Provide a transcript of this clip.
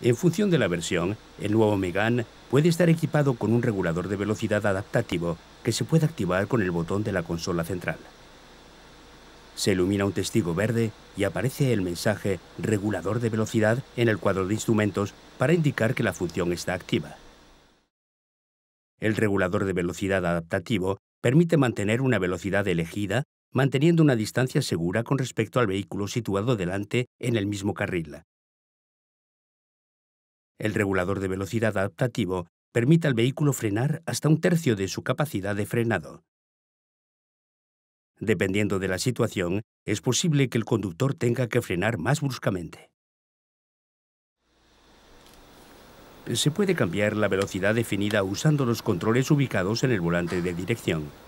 En función de la versión, el nuevo Megane puede estar equipado con un regulador de velocidad adaptativo que se puede activar con el botón de la consola central. Se ilumina un testigo verde y aparece el mensaje regulador de velocidad en el cuadro de instrumentos para indicar que la función está activa. El regulador de velocidad adaptativo permite mantener una velocidad elegida manteniendo una distancia segura con respecto al vehículo situado delante en el mismo carril, el regulador de velocidad adaptativo permite al vehículo frenar hasta un tercio de su capacidad de frenado. Dependiendo de la situación, es posible que el conductor tenga que frenar más bruscamente. Se puede cambiar la velocidad definida usando los controles ubicados en el volante de dirección.